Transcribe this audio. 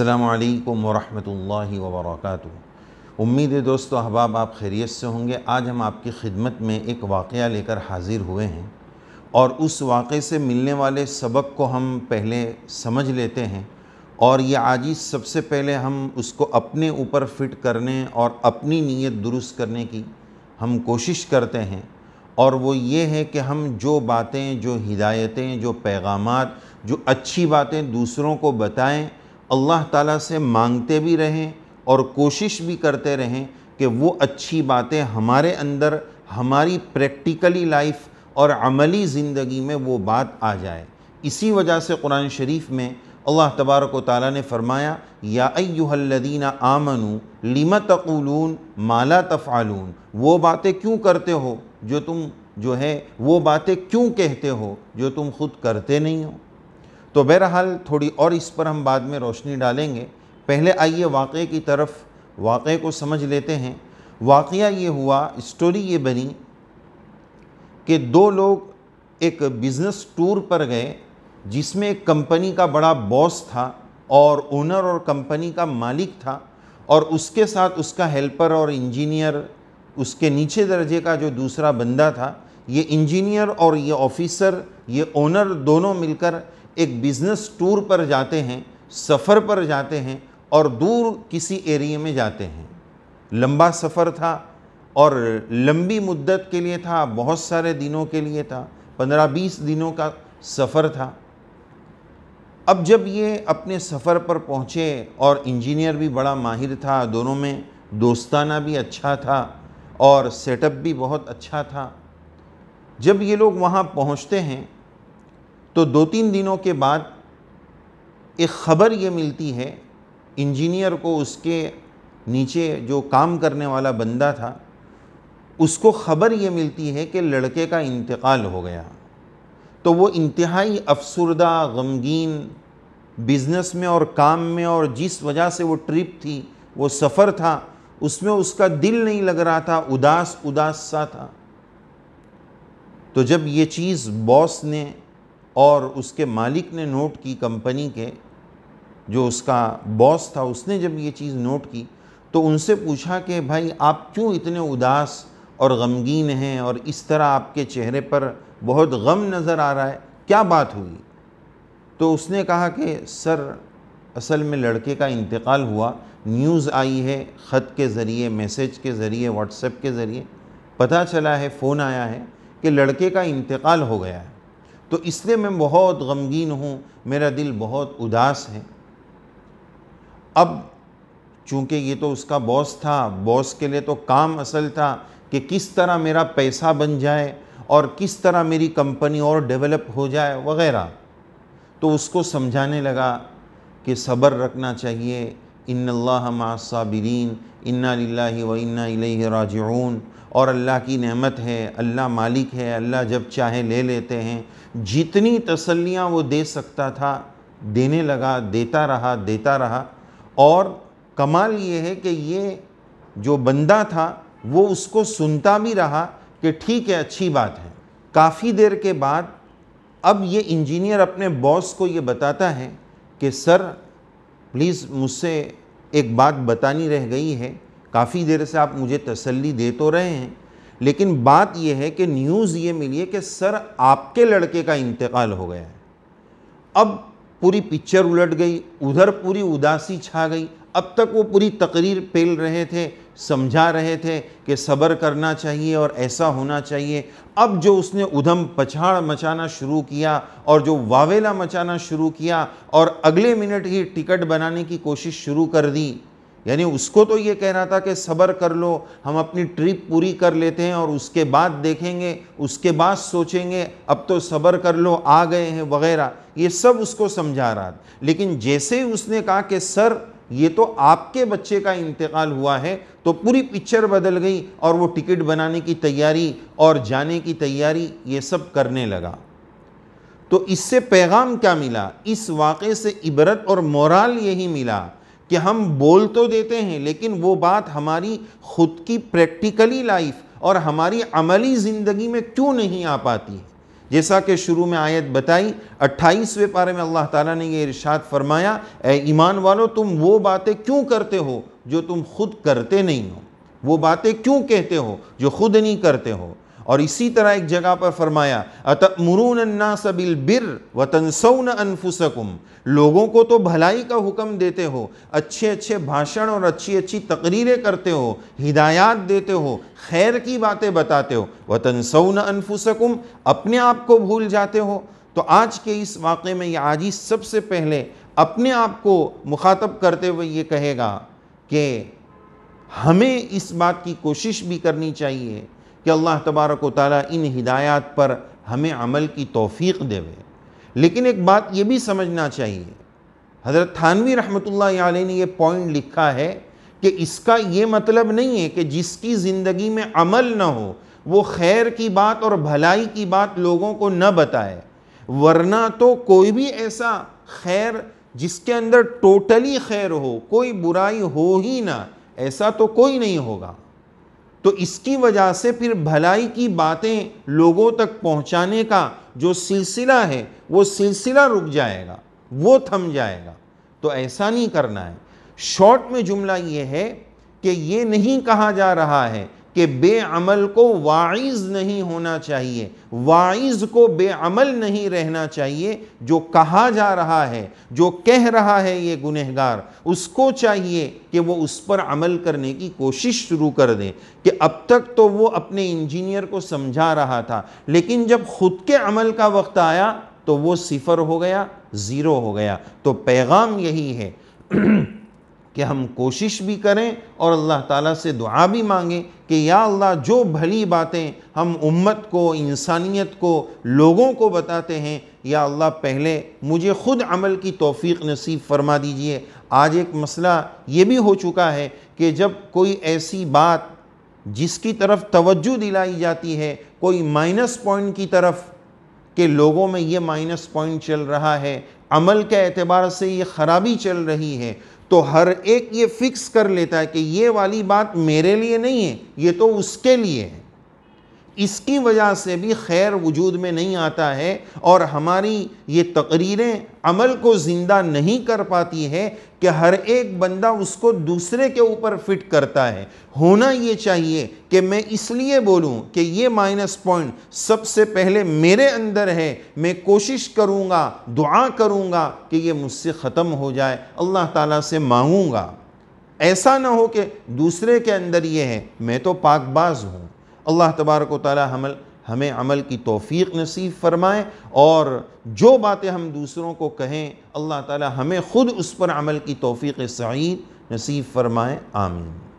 असलकम वरहमल वबरक उम्मीद है दोस्तों अहबाब आप खैरियत से होंगे आज हम आपकी खिदमत में एक वाक़ लेकर हाज़िर हुए हैं और उस वाक़े से मिलने वाले सबक को हम पहले समझ लेते हैं और ये आजीज सबसे पहले हम उसको अपने ऊपर फिट करने और अपनी नीयत दुरुस्त करने की हम कोशिश करते हैं और वो ये है कि हम जो बातें जो हिदायतें जो पैगाम जो अच्छी बातें दूसरों को बताएं अल्लाह ताला से मांगते भी रहें और कोशिश भी करते रहें कि वो अच्छी बातें हमारे अंदर हमारी प्रैक्टिकली लाइफ और अमली ज़िंदगी में वो बात आ जाए इसी वजह से कुरान शरीफ में अल्लाह तबारक ताली ने फरमाया या अयुहल्लदीन आमनू लिमा तकूलून माला तफ़ालून वो बातें क्यों करते हो जो तुम जो है वो बातें क्यों कहते हो जो तुम खुद करते नहीं हो तो बहरहाल थोड़ी और इस पर हम बाद में रोशनी डालेंगे पहले आइए वाक़े की तरफ वाक़े को समझ लेते हैं वाक़ ये हुआ स्टोरी ये बनी कि दो लोग एक बिज़नेस टूर पर गए जिसमें एक कंपनी का बड़ा बॉस था और ओनर और कंपनी का मालिक था और उसके साथ उसका हेल्पर और इंजीनियर उसके नीचे दर्जे का जो दूसरा बंदा था ये इंजीनियर और ये ऑफिसर ये ओनर दोनों मिलकर एक बिज़नेस टूर पर जाते हैं सफ़र पर जाते हैं और दूर किसी एरिए में जाते हैं लंबा सफ़र था और लंबी मुद्दत के लिए था बहुत सारे दिनों के लिए था पंद्रह बीस दिनों का सफ़र था अब जब ये अपने सफ़र पर पहुँचे और इंजीनियर भी बड़ा माहिर था दोनों में दोस्ताना भी अच्छा था और सेटअप भी बहुत अच्छा था जब ये लोग वहाँ पहुँचते हैं तो दो तीन दिनों के बाद एक ख़बर ये मिलती है इंजीनियर को उसके नीचे जो काम करने वाला बंदा था उसको ख़बर ये मिलती है कि लड़के का इंतकाल हो गया तो वो इंतहाई अफसरदा गमगीन बिज़नेस में और काम में और जिस वजह से वो ट्रिप थी वो सफ़र था उसमें उसका दिल नहीं लग रहा था उदास उदास सा था तो जब ये चीज़ बॉस ने और उसके मालिक ने नोट की कंपनी के जो उसका बॉस था उसने जब ये चीज़ नोट की तो उनसे पूछा कि भाई आप क्यों इतने उदास और गमगीन हैं और इस तरह आपके चेहरे पर बहुत गम नज़र आ रहा है क्या बात हुई तो उसने कहा कि सर असल में लड़के का इंतकाल हुआ न्यूज़ आई है ख़त के ज़रिए मैसेज के ज़रिए व्हाट्सएप के ज़रिए पता चला है फ़ोन आया है कि लड़के का इंतकाल हो गया है तो इसलिए मैं बहुत गमगीन हूँ मेरा दिल बहुत उदास है अब चूँकि ये तो उसका बॉस था बॉस के लिए तो काम असल था कि किस तरह मेरा पैसा बन जाए और किस तरह मेरी कंपनी और डेवलप हो जाए वगैरह तो उसको समझाने लगा कि सब्र रखना चाहिए इन्साबिरीन इन्ना व इन्ना राजून और अल्लाह की नेमत है अल्लाह मालिक है अल्लाह जब चाहे ले लेते हैं जितनी तसल्लियाँ वो दे सकता था देने लगा देता रहा देता रहा और कमाल ये है कि ये जो बंदा था वो उसको सुनता भी रहा कि ठीक है अच्छी बात है काफ़ी देर के बाद अब ये इंजीनियर अपने बॉस को ये बताता है कि सर प्लीज़ मुझसे एक बात बतानी रह गई है काफ़ी देर से आप मुझे तसल्ली दे तो रहे हैं लेकिन बात यह है कि न्यूज़ ये मिली है कि सर आपके लड़के का इंतकाल हो गया है अब पूरी पिक्चर उलट गई उधर पूरी उदासी छा गई अब तक वो पूरी तकरीर पेल रहे थे समझा रहे थे कि सब्र करना चाहिए और ऐसा होना चाहिए अब जो उसने उधम पछाड़ मचाना शुरू किया और जो वावेला मचाना शुरू किया और अगले मिनट ही टिकट बनाने की कोशिश शुरू कर दी यानी उसको तो ये कहना था कि सब्र कर लो हम अपनी ट्रिप पूरी कर लेते हैं और उसके बाद देखेंगे उसके बाद सोचेंगे अब तो सब्र कर लो आ गए हैं वगैरह ये सब उसको समझा रहा था लेकिन जैसे ही उसने कहा कि सर ये तो आपके बच्चे का इंतकाल हुआ है तो पूरी पिक्चर बदल गई और वो टिकट बनाने की तैयारी और जाने की तैयारी ये सब करने लगा तो इससे पैगाम क्या मिला इस वाक़े से इबरत और मोराल यही मिला कि हम बोल तो देते हैं लेकिन वो बात हमारी ख़ुद की प्रैक्टिकली लाइफ और हमारी अमली ज़िंदगी में क्यों नहीं आ पाती है जैसा कि शुरू में आयत बताई अट्ठाईसवें पारे में अल्लाह ताला ने ये इरशाद फरमाया ए ईमान वालों तुम वो बातें क्यों करते हो जो तुम खुद करते नहीं हो वो बातें क्यों कहते हो जो खुद नहीं करते हो और इसी तरह एक जगह पर फरमाया अतमरून अन्ना सबिल बिर व तनसौन अनफुसकुम लोगों को तो भलाई का हुक्म देते हो अच्छे अच्छे भाषण और अच्छी अच्छी तकरीरें करते हो हिदायत देते हो खैर की बातें बताते हो व तनसौन अनफुसकुम अपने आप को भूल जाते हो तो आज के इस वाक़े में यह ही सबसे पहले अपने आप को मुखातब करते हुए ये कहेगा कि हमें इस बात की कोशिश भी करनी चाहिए कि अल्लाह तबारक वाली इन हिदायत पर हमें अमल की तोफ़ी देवे लेकिन एक बात ये भी समझना चाहिए हज़रत थानवी रहमत ने यह पॉइंट लिखा है कि इसका ये मतलब नहीं है कि जिसकी ज़िंदगी में अमल न हो वो खैर की बात और भलाई की बात लोगों को न बताए वरना तो कोई भी ऐसा खैर जिसके अंदर टोटली खैर हो कोई बुराई हो ही ना ऐसा तो कोई नहीं होगा तो इसकी वजह से फिर भलाई की बातें लोगों तक पहुंचाने का जो सिलसिला है वो सिलसिला रुक जाएगा वो थम जाएगा तो ऐसा नहीं करना है शॉर्ट में जुमला ये है कि ये नहीं कहा जा रहा है कि बेअमल को वाइज नहीं होना चाहिए वाइज को बेअमल नहीं रहना चाहिए जो कहा जा रहा है जो कह रहा है ये गुनहगार उसको चाहिए कि वो उस पर अमल करने की कोशिश शुरू कर दे कि अब तक तो वो अपने इंजीनियर को समझा रहा था लेकिन जब ख़ुद के अमल का वक्त आया तो वो सिफर हो गया ज़ीरो हो गया तो पैगाम यही है कि हम कोशिश भी करें और अल्लाह ताला से दुआ भी मांगें कि या अल्लाह जो भली बातें हम उम्मत को इंसानियत को लोगों को बताते हैं या अल्लाह पहले मुझे ख़ुद अमल की तोफ़ी नसीब फरमा दीजिए आज एक मसला ये भी हो चुका है कि जब कोई ऐसी बात जिसकी तरफ तवज्जो दिलाई जाती है कोई माइनस पॉइंट की तरफ कि लोगों में ये माइनस पॉइंट चल रहा है अमल के अतबार से ये ख़राबी चल रही है तो हर एक ये फिक्स कर लेता है कि ये वाली बात मेरे लिए नहीं है ये तो उसके लिए है इसकी वजह से भी खैर वजूद में नहीं आता है और हमारी ये तकरीरें अमल को ज़िंदा नहीं कर पाती है कि हर एक बंदा उसको दूसरे के ऊपर फिट करता है होना ये चाहिए कि मैं इसलिए बोलूं कि ये माइनस पॉइंट सबसे पहले मेरे अंदर है मैं कोशिश करूंगा दुआ करूंगा कि ये मुझसे ख़त्म हो जाए अल्लाह ताला से मांगूंगा ऐसा ना हो कि दूसरे के अंदर ये है मैं तो पाकबाज हूँ अल्लाह तबारक ताली हमल हमें अमल की तोफ़ी नसीब फरमाए और जो बातें हम दूसरों को कहें अल्लाह ताली हमें ख़ुद उस पर अमल की तोफ़ी सईद नसीब फरमाए आमीन